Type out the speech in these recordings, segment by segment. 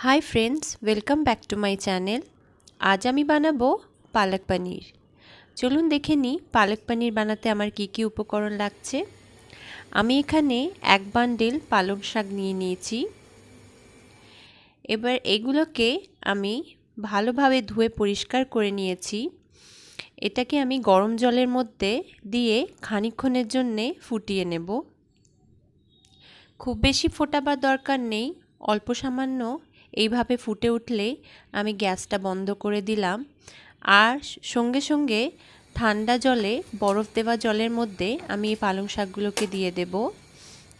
high friends welcome back to my channel আজ আমি বানাবো পালক পানির চলুন দেখে নিই পালক পানির বানাতে আমার কি কি উপকরণ লাগছে আমি এখানে এক বান্ডেল পালং শাক নিয়ে নিয়েছি এবার এগুলোকে আমি ভালোভাবে ধুয়ে পরিষ্কার করে নিয়েছি এটাকে আমি গরম জলের মধ্যে দিয়ে খানিক্ষণের জন্যে ফুটিয়ে নেব খুব বেশি ফোটাবার দরকার নেই অল্প সামান্য এইভাবে ফুটে উঠলে আমি গ্যাসটা বন্ধ করে দিলাম আর সঙ্গে সঙ্গে ঠান্ডা জলে বরফ দেওয়া জলের মধ্যে আমি এই পালং শাকগুলোকে দিয়ে দেব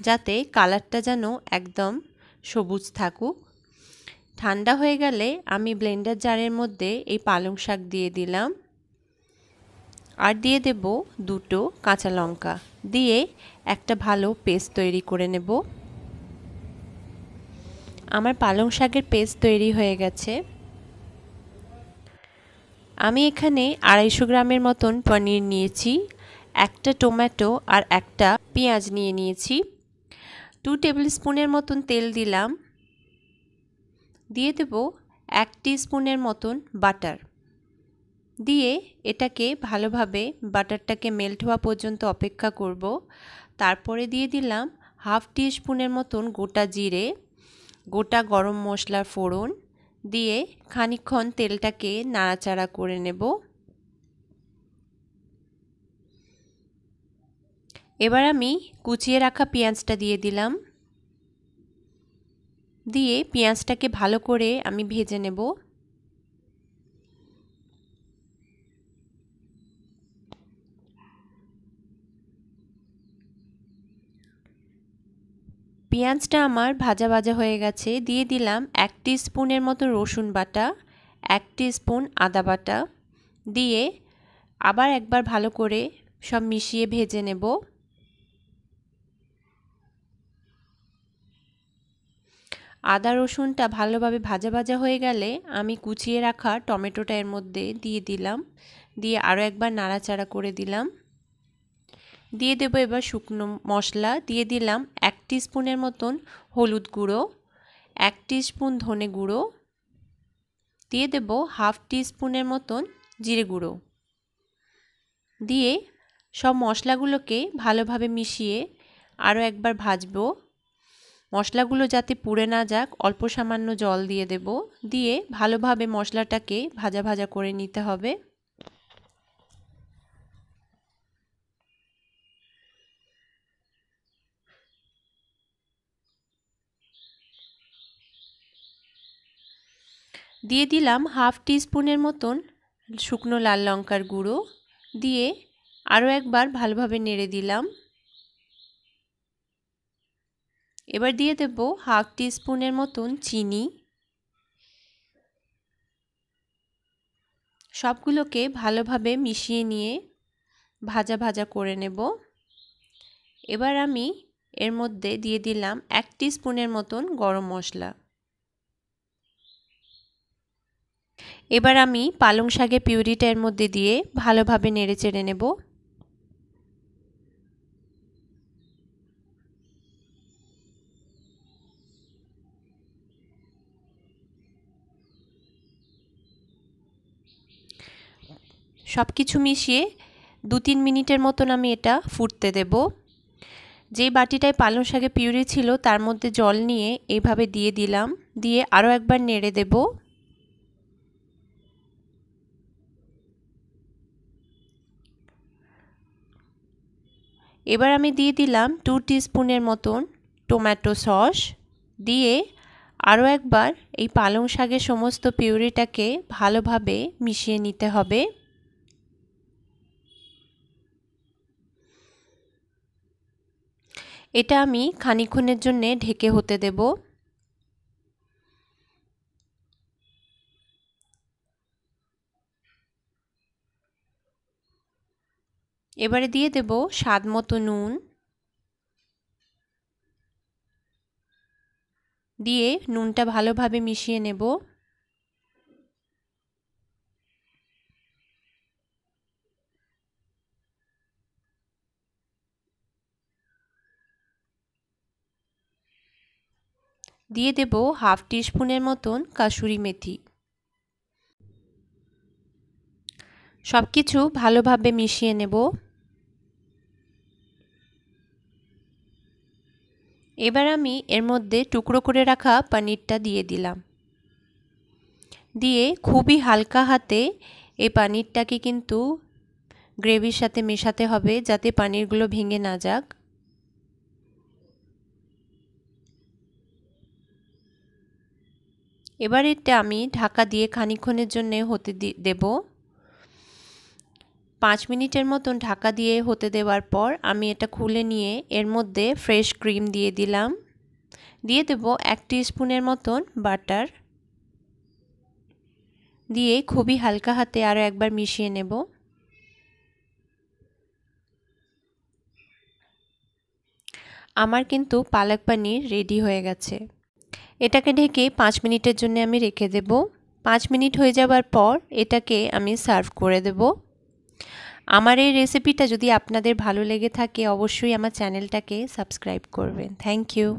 যাতে কালারটা যেন একদম সবুজ থাকুক ঠান্ডা হয়ে গেলে আমি ব্লেন্ডার জারের মধ্যে এই পালং শাক দিয়ে দিলাম আর দিয়ে দেব দুটো কাঁচা লঙ্কা দিয়ে একটা ভালো পেস্ট তৈরি করে নেব আমার পালং শাকের পেস্ট তৈরি হয়ে গেছে আমি এখানে আড়াইশো গ্রামের মতন পনির নিয়েছি একটা টমেটো আর একটা পেঁয়াজ নিয়ে নিয়েছি টু টেবিল স্পুনের মতন তেল দিলাম দিয়ে দেব এক স্পুনের মতন বাটার দিয়ে এটাকে ভালোভাবে বাটারটাকে মেল্ট হওয়া পর্যন্ত অপেক্ষা করব তারপরে দিয়ে দিলাম হাফ টি স্পুনের মতন গোটা জিরে গোটা গরম মশলার ফোড়ন দিয়ে খানিক্ষণ তেলটাকে নাড়াচাড়া করে নেব এবার আমি কুচিয়ে রাখা পেঁয়াজটা দিয়ে দিলাম দিয়ে পেঁয়াজটাকে ভালো করে আমি ভেজে নেব পেঁয়াজটা আমার ভাজা ভাজা হয়ে গেছে দিয়ে দিলাম এক স্পুনের মতো রসুন বাটা এক স্পুন আদা বাটা দিয়ে আবার একবার ভালো করে সব মিশিয়ে ভেজে নেব আদা রসুনটা ভালোভাবে ভাজা ভাজা হয়ে গেলে আমি কুচিয়ে রাখা টমেটোটা এর মধ্যে দিয়ে দিলাম দিয়ে আরও একবার নাড়াচাড়া করে দিলাম দিয়ে দেবো এবার শুকনো মশলা দিয়ে দিলাম এক স্পুনের মতন হলুদ গুঁড়ো এক স্পুন ধনে গুঁড়ো দিয়ে দেব হাফ স্পুনের মতন জিরে গুঁড়ো দিয়ে সব মশলাগুলোকে ভালোভাবে মিশিয়ে আরও একবার ভাজব মশলাগুলো যাতে পুড়ে না যাক অল্প সামান্য জল দিয়ে দেব দিয়ে ভালোভাবে মশলাটাকে ভাজা ভাজা করে নিতে হবে দিয়ে দিলাম হাফ টিস্পুনের মতন শুকনো লাল লঙ্কার গুঁড়ো দিয়ে আরও একবার ভালোভাবে নেড়ে দিলাম এবার দিয়ে দেব হাফ টিস্পুনের মতন চিনি সবগুলোকে ভালোভাবে মিশিয়ে নিয়ে ভাজা ভাজা করে নেব এবার আমি এর মধ্যে দিয়ে দিলাম এক স্পুনের মতন গরম মশলা এবার আমি পালং শাকে পিউরিটার মধ্যে দিয়ে ভালোভাবে নেড়ে চেড়ে নেব সব কিছু মিশিয়ে দু তিন মিনিটের মতন আমি এটা ফুটতে দেব যে বাটিটায় পালং শাকে পিউরি ছিল তার মধ্যে জল নিয়ে এইভাবে দিয়ে দিলাম দিয়ে আরও একবার নেড়ে দেবো এবার আমি দিয়ে দিলাম টু স্পুনের মতন টোম্যাটো সস দিয়ে আরও একবার এই পালং শাকের সমস্ত পিউরিটাকে ভালোভাবে মিশিয়ে নিতে হবে এটা আমি খানিক্ষণের জন্যে ঢেকে হতে দেবো এবারে দিয়ে দেব স্বাদ মতো নুন দিয়ে নুনটা ভালোভাবে মিশিয়ে নেব দিয়ে দেব হাফ টিস্পুনের মতন কাসুরি মেথি সব কিছু ভালোভাবে মিশিয়ে নেব এবার আমি এর মধ্যে টুকরো করে রাখা পানিরটা দিয়ে দিলাম দিয়ে খুবই হালকা হাতে এই পানিরটাকে কিন্তু গ্রেভির সাথে মেশাতে হবে যাতে পানিরগুলো ভেঙে না যাক এবার এটা আমি ঢাকা দিয়ে খানিক্ষণের জন্য হতে দেব পাঁচ মিনিটের মতন ঢাকা দিয়ে হতে দেওয়ার পর আমি এটা খুলে নিয়ে এর মধ্যে ফ্রেশ ক্রিম দিয়ে দিলাম দিয়ে দেব এক স্পুনের মতন বাটার দিয়ে খুবই হালকা হাতে আরও একবার মিশিয়ে নেব আমার কিন্তু পালক পানির রেডি হয়ে গেছে এটাকে ঢেকে পাঁচ মিনিটের জন্য আমি রেখে দেব পাঁচ মিনিট হয়ে যাবার পর এটাকে আমি সার্ভ করে দেবো আমার এই রেসিপিটা যদি আপনাদের ভালো লেগে থাকে অবশ্যই আমার চ্যানেলটাকে সাবস্ক্রাইব করবেন থ্যাংক ইউ